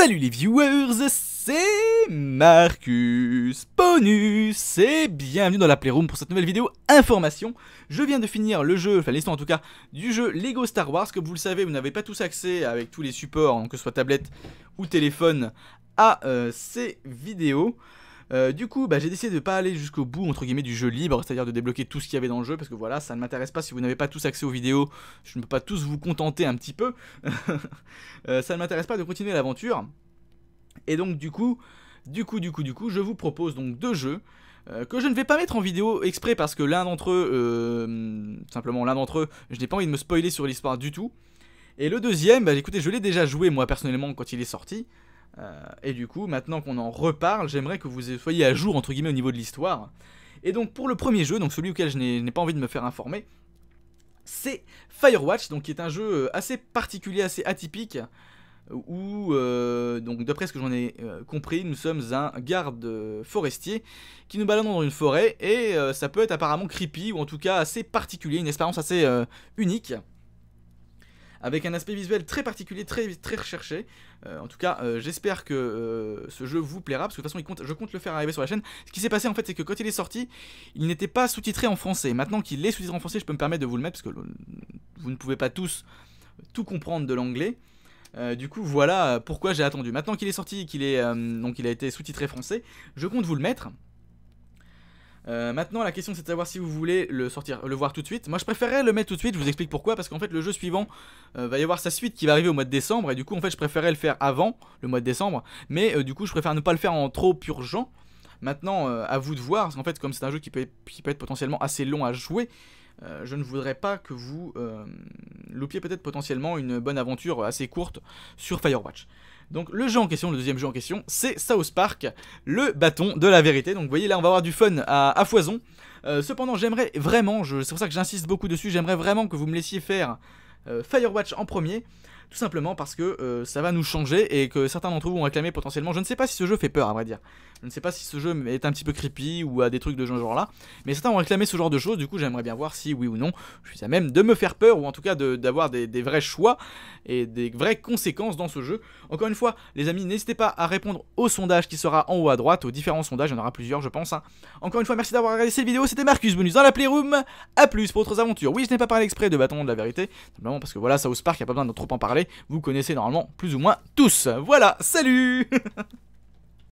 Salut les viewers, c'est Marcus Bonus et bienvenue dans la Playroom pour cette nouvelle vidéo information. Je viens de finir le jeu, enfin l'histoire en tout cas, du jeu Lego Star Wars. Comme vous le savez, vous n'avez pas tous accès avec tous les supports, hein, que ce soit tablette ou téléphone, à euh, ces vidéos. Euh, du coup, bah, j'ai décidé de pas aller jusqu'au bout, entre guillemets, du jeu libre, c'est-à-dire de débloquer tout ce qu'il y avait dans le jeu, parce que voilà, ça ne m'intéresse pas si vous n'avez pas tous accès aux vidéos, je ne peux pas tous vous contenter un petit peu. Euh, ça ne m'intéresse pas de continuer l'aventure. Et donc, du coup, du coup, du coup, du coup, je vous propose donc deux jeux euh, que je ne vais pas mettre en vidéo exprès parce que l'un d'entre eux, simplement l'un d'entre eux, je n'ai pas envie de me spoiler sur l'histoire du tout. Et le deuxième, bah écoutez, je l'ai déjà joué moi personnellement quand il est sorti. Euh, et du coup, maintenant qu'on en reparle, j'aimerais que vous soyez à jour, entre guillemets, au niveau de l'histoire. Et donc, pour le premier jeu, donc celui auquel je n'ai pas envie de me faire informer, c'est Firewatch, donc qui est un jeu euh, assez particulier, assez atypique, où, euh, donc d'après ce que j'en ai compris, nous sommes un garde forestier qui nous baladons dans une forêt, et ça peut être apparemment creepy, ou en tout cas assez particulier, une espérance assez unique avec un aspect visuel très particulier, très, très recherché. Euh, en tout cas, euh, j'espère que euh, ce jeu vous plaira, parce que de toute façon, je compte le faire arriver sur la chaîne. Ce qui s'est passé, en fait, c'est que quand il est sorti, il n'était pas sous-titré en français. Maintenant qu'il est sous-titré en français, je peux me permettre de vous le mettre, parce que vous ne pouvez pas tous tout comprendre de l'anglais. du coup, voilà pourquoi j'ai attendu. Maintenant qu'il est sorti, qu'il est donc il a été sous-titré français, je compte vous le mettre. Euh, maintenant, la question c'est de savoir si vous voulez le sortir, le voir tout de suite. Moi, je préférais le mettre tout de suite. Je vous explique pourquoi. Parce qu'en fait, le jeu suivant euh, va y avoir sa suite qui va arriver au mois de décembre. Et du coup, en fait, je préférais le faire avant le mois de décembre. Mais euh, du coup, je préfère ne pas le faire en trop urgent. Maintenant, à vous de voir. En fait, comme c'est un jeu qui peut, qui peut, être, potentiellement assez long à jouer, je ne voudrais pas que vous loupiez peut-être potentiellement une bonne aventure assez courte sur Firewatch. Donc le jeu en question, le deuxième jeu en question, c'est South Park, le bâton de la vérité. Donc vous voyez là, on va avoir du fun à, foison. Euh, cependant, j'aimerais vraiment, c'est pour ça que j'insiste beaucoup dessus, j'aimerais vraiment que vous me laissiez faire euh, Firewatch en premier. Tout simplement parce que euh, ça va nous changer et que certains d'entre vous ont réclamé potentiellement. Je ne sais pas si ce jeu fait peur, à vrai dire. Je ne sais pas si ce jeu est un petit peu creepy ou a des trucs de ce genre là. Mais certains ont réclamé ce genre de choses. Du coup, j'aimerais bien voir si, oui ou non, je suis à même de me faire peur ou en tout cas d'avoir des, vrais choix et des vraies conséquences dans ce jeu. Encore une fois, les amis, n'hésitez pas à répondre au sondage qui sera en haut à droite, aux différents sondages. Il y en aura plusieurs, je pense. Hein. Encore une fois, merci d'avoir regardé cette vidéo. C'était Marcus Bonus dans la Playroom. A plus pour d'autres aventures. Oui, je n'ai pas parlé exprès de bâton de la vérité. Simplement parce que voilà, ça ouse Park, il n'y a pas besoin de trop en parler vous connaissez normalement plus ou moins tous. Voilà, salut